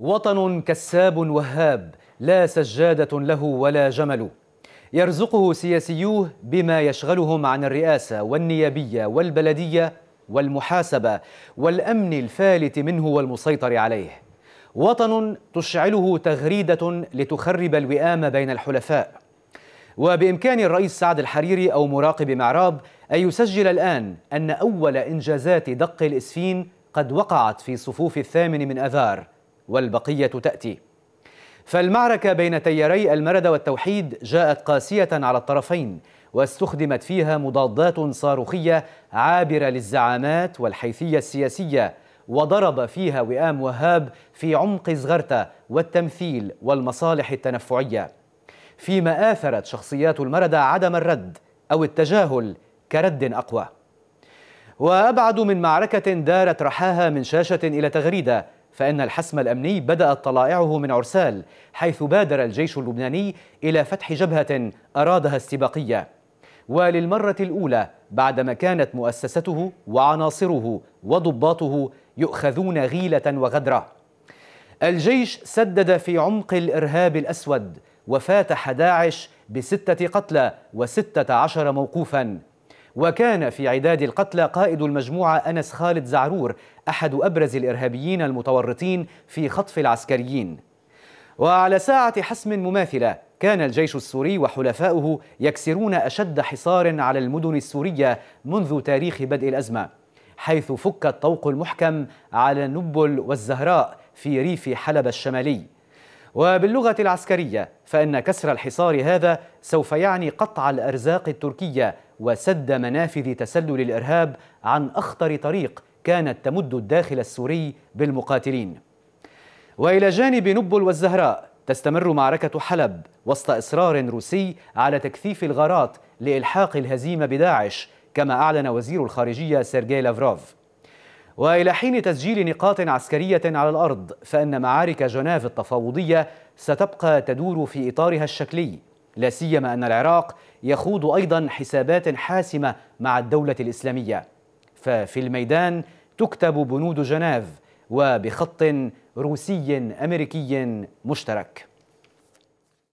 وطن كساب وهاب لا سجادة له ولا جمل يرزقه سياسيوه بما يشغلهم عن الرئاسة والنيابية والبلدية والمحاسبة والأمن الفالت منه والمسيطر عليه وطن تشعله تغريدة لتخرب الوئام بين الحلفاء وبإمكان الرئيس سعد الحريري أو مراقب معراب أن يسجل الآن أن أول إنجازات دق الإسفين قد وقعت في صفوف الثامن من أذار والبقية تأتي فالمعركة بين تياري المرد والتوحيد جاءت قاسية على الطرفين واستخدمت فيها مضادات صاروخية عابرة للزعامات والحيثية السياسية وضرب فيها وئام وهاب في عمق زغرتة والتمثيل والمصالح التنفعية فيما آثرت شخصيات المردة عدم الرد أو التجاهل كرد أقوى وأبعد من معركة دارت رحاها من شاشة إلى تغريدة فإن الحسم الأمني بدأت طلائعه من عرسال حيث بادر الجيش اللبناني إلى فتح جبهة أرادها استباقية وللمرة الأولى بعدما كانت مؤسسته وعناصره وضباطه يؤخذون غيلة وغدرة الجيش سدد في عمق الإرهاب الأسود وفاتح داعش بستة قتلى وستة عشر موقوفاً وكان في عداد القتلى قائد المجموعة أنس خالد زعرور أحد أبرز الإرهابيين المتورطين في خطف العسكريين وعلى ساعة حسم مماثلة كان الجيش السوري وحلفاؤه يكسرون أشد حصار على المدن السورية منذ تاريخ بدء الأزمة حيث فك الطوق المحكم على نبل والزهراء في ريف حلب الشمالي وباللغة العسكرية فإن كسر الحصار هذا سوف يعني قطع الأرزاق التركية وسد منافذ تسلل الارهاب عن اخطر طريق كانت تمد الداخل السوري بالمقاتلين. والى جانب نبل والزهراء تستمر معركه حلب وسط اصرار روسي على تكثيف الغارات لالحاق الهزيمه بداعش كما اعلن وزير الخارجيه سيرجي لافروف. والى حين تسجيل نقاط عسكريه على الارض فان معارك جنيف التفاوضيه ستبقى تدور في اطارها الشكلي لا سيما أن العراق يخوض أيضا حسابات حاسمة مع الدولة الإسلامية ففي الميدان تكتب بنود جنيف وبخط روسي أمريكي مشترك